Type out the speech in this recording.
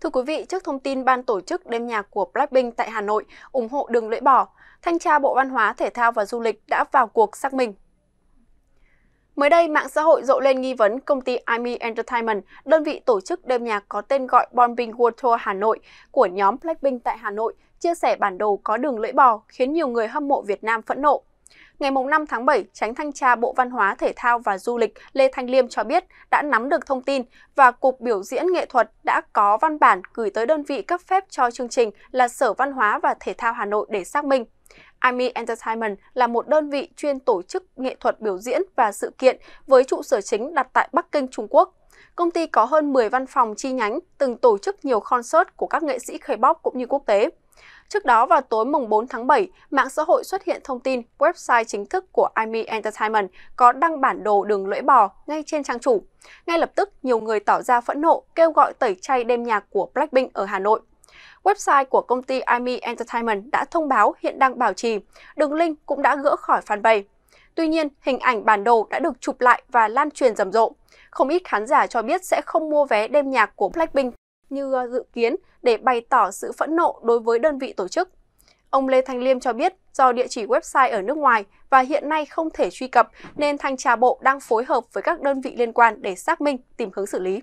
Thưa quý vị, trước thông tin ban tổ chức đêm nhạc của Blackpink tại Hà Nội ủng hộ đường lưỡi bò, Thanh tra Bộ Văn hóa, Thể thao và Du lịch đã vào cuộc xác minh. Mới đây, mạng xã hội rộ lên nghi vấn công ty Army Entertainment, đơn vị tổ chức đêm nhạc có tên gọi Bombing World Tour Hà Nội của nhóm Blackpink tại Hà Nội, chia sẻ bản đồ có đường lưỡi bò khiến nhiều người hâm mộ Việt Nam phẫn nộ. Ngày 5 tháng 7, Tránh Thanh tra Bộ Văn hóa, Thể thao và Du lịch Lê Thanh Liêm cho biết đã nắm được thông tin và Cục Biểu diễn Nghệ thuật đã có văn bản gửi tới đơn vị cấp phép cho chương trình là Sở Văn hóa và Thể thao Hà Nội để xác minh. Army Entertainment là một đơn vị chuyên tổ chức nghệ thuật biểu diễn và sự kiện với trụ sở chính đặt tại Bắc Kinh, Trung Quốc. Công ty có hơn 10 văn phòng chi nhánh, từng tổ chức nhiều concert của các nghệ sĩ k bóc cũng như quốc tế. Trước đó vào tối mùng 4 tháng 7, mạng xã hội xuất hiện thông tin website chính thức của IMI Entertainment có đăng bản đồ đường lưỡi bò ngay trên trang chủ. Ngay lập tức, nhiều người tỏ ra phẫn nộ kêu gọi tẩy chay đêm nhạc của Blackpink ở Hà Nội. Website của công ty IMI Entertainment đã thông báo hiện đang bảo trì, đường link cũng đã gỡ khỏi fanpage. Tuy nhiên, hình ảnh bản đồ đã được chụp lại và lan truyền rầm rộ. Không ít khán giả cho biết sẽ không mua vé đêm nhạc của Blackpink như ờ, dự kiến để bày tỏ sự phẫn nộ đối với đơn vị tổ chức. Ông Lê Thanh Liêm cho biết do địa chỉ website ở nước ngoài và hiện nay không thể truy cập nên Thanh tra Bộ đang phối hợp với các đơn vị liên quan để xác minh, tìm hướng xử lý.